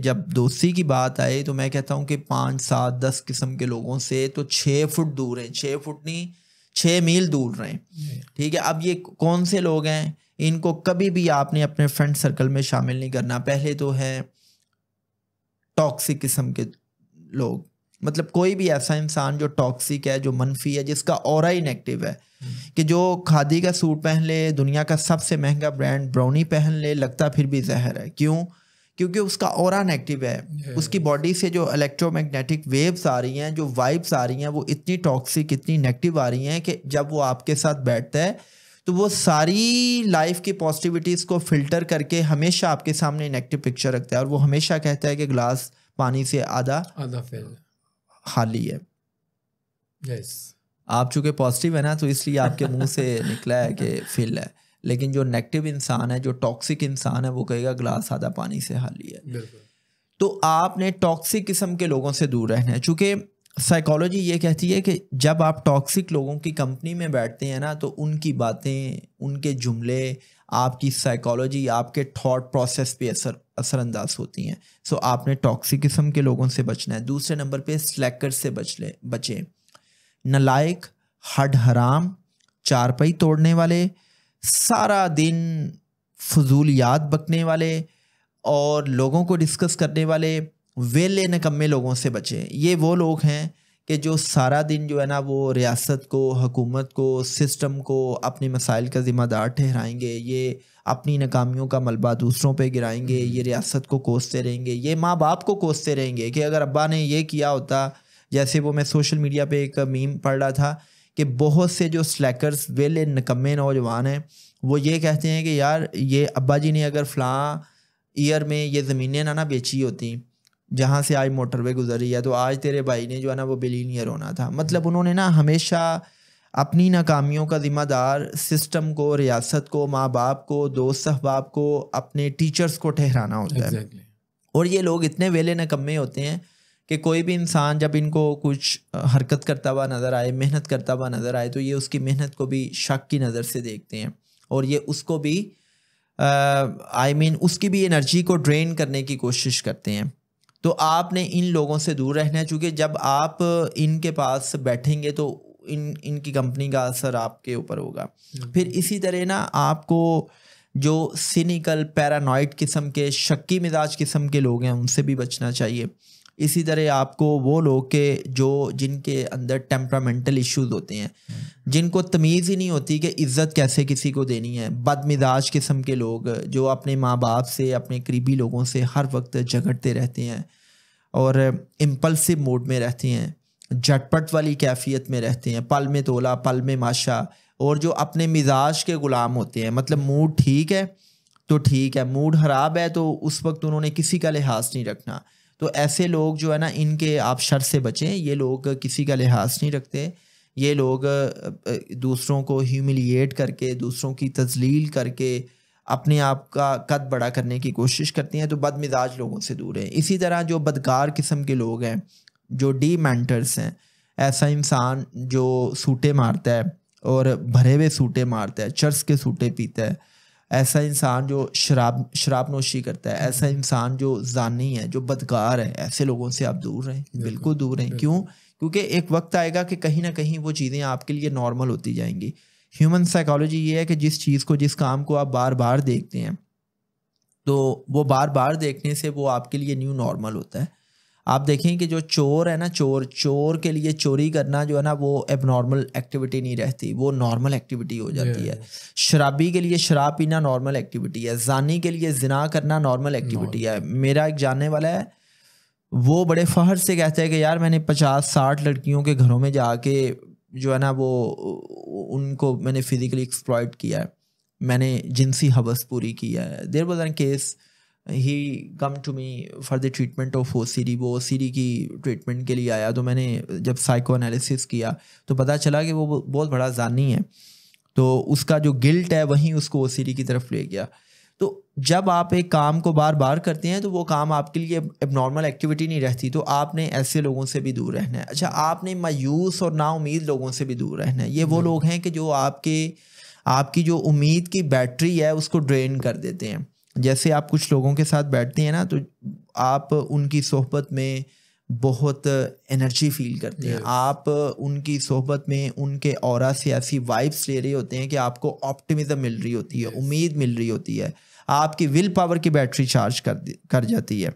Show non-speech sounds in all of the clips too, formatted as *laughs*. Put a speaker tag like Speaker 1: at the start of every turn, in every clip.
Speaker 1: जब दोस्ती की बात आई तो मैं कहता हूँ कि पाँच सात दस किस्म के लोगों से तो छः फुट दूर हैं छः फुट नहीं छः मील दूर रहें ठीक है अब ये कौन से लोग हैं इनको कभी भी आपने अपने फ्रेंड सर्कल में शामिल नहीं करना पहले तो है टॉक्सिक किस्म के लोग मतलब कोई भी ऐसा इंसान जो टॉक्सिक है जो मनफी है जिसका और ही नेगेटिव है कि जो खादी का सूट पहन ले दुनिया का सबसे महंगा ब्रांड ब्राउनी पहन ले लगता फिर भी जहर है क्यों क्योंकि उसका और नेगेटिव है उसकी बॉडी से जो इलेक्ट्रोमैग्नेटिक वेव्स आ रही हैं जो वाइब्स आ रही हैं वो इतनी टॉक्सिक इतनी नेगेटिव आ रही हैं कि जब वो आपके साथ बैठता है तो वो सारी लाइफ की पॉजिटिविटीज़ को फिल्टर करके हमेशा आपके सामने नेगेटिव पिक्चर रखता है और वो हमेशा कहता है कि ग्लास पानी से आधा आधा फेल खाली है यस yes. आप चूंकि पॉजिटिव है ना तो इसलिए आपके मुंह से निकला है कि फिल *laughs* है लेकिन जो नेगेटिव इंसान है जो टॉक्सिक इंसान है वो कहेगा ग्लास आधा पानी से हाली है तो आपने टॉक्सिक किस्म के लोगों से दूर रहना है चूँकि साइकोलॉजी ये कहती है कि जब आप टॉक्सिक लोगों की कंपनी में बैठते हैं ना तो उनकी बातें उनके जुमले आपकी साइकोलॉजी आपके थॉट प्रोसेस पे असर असरअंदाज होती हैं सो so, आपने टॉक्सिक किस्म के लोगों से बचना है दूसरे नंबर पे स्लैकर से बच ले बचें नलायक हड हराम चारपाई तोड़ने वाले सारा दिन फजूलियात बकने वाले और लोगों को डिस्कस करने वाले वेले नकम्मे लोगों से बचें ये वो लोग हैं कि जो सारा दिन जो है ना वो रियासत को हकूमत को सिस्टम को अपने मसाइल का ज़िम्मेदार ठहराएंगे ये अपनी नाकामियों का मलबा दूसरों पे गिराएंगे हम्म। ये रियासत को कोसते रहेंगे ये माँ बाप को कोसते रहेंगे कि अगर अब्बा ने ये किया होता जैसे वो मैं सोशल मीडिया पे एक मीम पढ़ रहा था कि बहुत से जो स्लैकर्स वेले नकम्मे नौजवान हैं वो ये कहते हैं कि यार ये अब्बा जी ने अगर फ़लाँ ईयर में ये ज़मीनें ना ना बेची होती जहाँ से आज मोटरवे गुजरी है तो आज तेरे भाई ने जो है ना वो बिलीन ईयर होना था मतलब उन्होंने ना हमेशा अपनी नाकामियों का ज़िम्मेदार सिस्टम को रियासत को माँ बाप को दोस्त अहबाब को अपने टीचर्स को ठहराना होता exactly. है और ये लोग इतने वेले नकम्मे होते हैं कि कोई भी इंसान जब इनको कुछ हरकत करता हुआ नज़र आए मेहनत करता हुआ नज़र आए तो ये उसकी मेहनत को भी शक की नज़र से देखते हैं और ये उसको भी आई मीन mean, उसकी भी एनर्जी को ड्रेन करने की कोशिश करते हैं तो आपने इन लोगों से दूर रहना है चूँकि जब आप इनके पास बैठेंगे तो इन इनकी कंपनी का असर आपके ऊपर होगा हम्म। फिर इसी तरह ना आपको जो सिनिकल पैरानॉइड किस्म के शक्की मिजाज किस्म के लोग हैं उनसे भी बचना चाहिए इसी तरह आपको वो लोग के जो जिनके अंदर टेम्परामेंटल इश्यूज होते हैं जिनको तमीज़ ही नहीं होती कि इज़्ज़त कैसे किसी को देनी है बदमिजाज किस्म के लोग जो अपने माँ बाप से अपने करीबी लोगों से हर वक्त झगड़ते रहते हैं और इम्पल्सिव मोड में रहते हैं झटपट वाली कैफियत में रहते हैं पल में तोला पल में माशा और जो अपने मिजाज के ग़ुलाम होते हैं मतलब मूड ठीक है तो ठीक है मूड ख़राब है तो उस वक्त उन्होंने किसी का लिहाज नहीं रखना तो ऐसे लोग जो है ना इनके आप शर से बचें ये लोग किसी का लिहाज नहीं रखते ये लोग दूसरों को ह्यूमिलिएट करके दूसरों की तजलील करके अपने आप का कद बड़ा करने की कोशिश करते हैं तो बदमिजाज लोगों से दूर है इसी तरह जो बदकार किस्म के लोग हैं जो डी मैंटर्स हैं ऐसा इंसान जो सूटे मारता है और भरे हुए सूटे मारता है चर्स के सूटे पीता है ऐसा इंसान जो शराब शराब नोशी करता है ऐसा हम्म। इंसान जो जानी है जो बदकार है ऐसे लोगों से आप दूर रहें बिल्कुल दूर रहें क्यों क्योंकि एक वक्त आएगा कि कहीं ना कहीं वो चीज़ें आपके लिए नॉर्मल होती जाएंगी ह्यूमन साइकोलॉजी ये है कि जिस चीज़ को जिस काम को आप बार बार देखते हैं तो वो बार बार देखने से वो आपके लिए न्यू नॉर्मल होता है आप देखें कि जो चोर है ना चोर चोर के लिए चोरी करना जो है ना वो एबनॉर्मल एक्टिविटी नहीं रहती वो नॉर्मल एक्टिविटी हो जाती है शराबी के लिए शराब पीना नॉर्मल एक्टिविटी है जानी के लिए जिना करना नॉर्मल एक्टिविटी है मेरा एक जानने वाला है वो बड़े फहर से कहते हैं कि यार मैंने पचास साठ लड़कियों के घरों में जाके जो है ना वो उनको मैंने फिजिकली एक्सप्लॉयट किया है मैंने जिनसी हवस पूरी की है there been case he come to me for the treatment of O C D वो ओ सी डी की ट्रीटमेंट के लिए आया तो मैंने जब साइको एनालिसिस किया तो पता चला कि वो बहुत बड़ा जानी है तो उसका जो गिल्ट है वहीं उसको ओ सी डी की तरफ ले गया तो जब आप एक काम को बार बार करते हैं तो वो काम आपके लिए नॉर्मल एक्टिविटी नहीं रहती तो आपने ऐसे लोगों से भी दूर रहना है अच्छा आपने मायूस और नाउमीद लोगों से भी दूर रहना है ये वो हम्म। लोग हैं कि जो आपके आपकी जो उम्मीद की बैटरी है उसको ड्रेन कर देते हैं जैसे आप कुछ लोगों के साथ बैठते हैं ना तो आप उनकी सोहबत में बहुत एनर्जी फील करते हैं आप उनकी सोहबत में उनके और से ऐसी वाइब्स ले रहे होते हैं कि आपको ऑप्टिमिज्म मिल रही होती है उम्मीद मिल रही होती है आपकी विल पावर की बैटरी चार्ज कर कर जाती है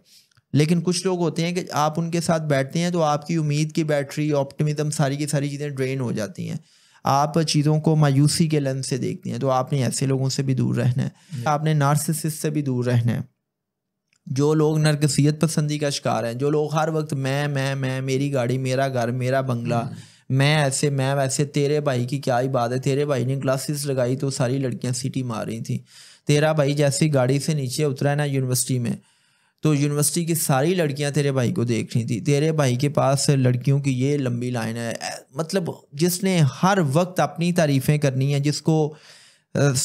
Speaker 1: लेकिन कुछ लोग होते हैं कि आप उनके साथ बैठते हैं तो आपकी उम्मीद की बैटरी ऑप्टिमिज्म सारी की सारी चीज़ें ड्रेन हो जाती हैं आप चीज़ों को मायूसी के लन से देखती हैं तो आपने ऐसे लोगों से भी दूर रहना है आपने नार्सिसिस से भी दूर रहना है जो लोग नरकसीयत पसंदी का शिकार हैं जो लोग हर वक्त मैं मैं मैं मेरी गाड़ी मेरा घर मेरा बंगला hmm. मैं ऐसे मैं वैसे तेरे भाई की क्या ही बात है तेरे भाई ने क्लासेस लगाई तो सारी लड़कियां सीटी मार रही थी तेरा भाई जैसी गाड़ी से नीचे उतरा है ना यूनिवर्सिटी में तो यूनिवर्सिटी की सारी लड़कियां तेरे भाई को देख रही थी तेरे भाई के पास लड़कियों की ये लंबी लाइन है मतलब जिसने हर वक्त अपनी तारीफ़ें करनी है जिसको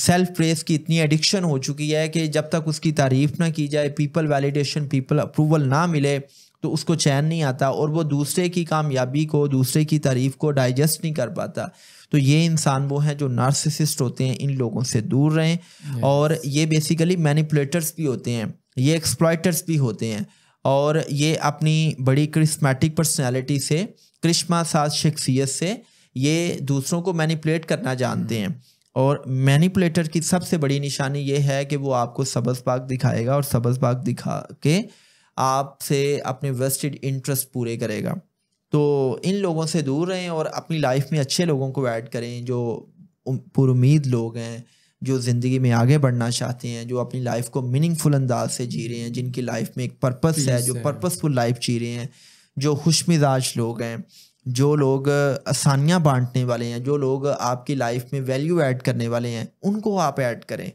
Speaker 1: सेल्फ प्रेस की इतनी एडिक्शन हो चुकी है कि जब तक उसकी तारीफ़ ना की जाए पीपल वैलिडेशन पीपल अप्रूवल ना मिले तो उसको चैन नहीं आता और वो दूसरे की कामयाबी को दूसरे की तारीफ़ को डाइजेस्ट नहीं कर पाता तो ये इंसान वो हैं जो नार्सिसिस्ट होते हैं इन लोगों से दूर रहें और ये बेसिकली मैनिपुलेटर्स भी होते हैं ये एक्सप्लॉयटर्स भी होते हैं और ये अपनी बड़ी क्रिस्मेटिक पर्सनैलिटी से क्रिश्मा साज शख्सियत से ये दूसरों को मैनिपुलेट करना जानते हैं और मैनिपुलेटर की सबसे बड़ी निशानी ये है कि वो आपको सबज बाग दिखाएगा और सबज बाग दिखा के आपसे अपने वेस्टेड इंटरेस्ट पूरे करेगा तो इन लोगों से दूर रहें और अपनी लाइफ में अच्छे लोगों को ऐड करें जो पुरुद लोग हैं जो ज़िंदगी में आगे बढ़ना चाहते हैं जो अपनी लाइफ को मीनिंगफुल अंदाज से जी रहे हैं जिनकी लाइफ में एक पर्पस है जो पर्पसफुल लाइफ जी रहे हैं जो खुश मिजाज लोग हैं जो लोग आसानियाँ बांटने वाले हैं जो लोग आपकी लाइफ में वैल्यू ऐड करने वाले हैं उनको आप ऐड करें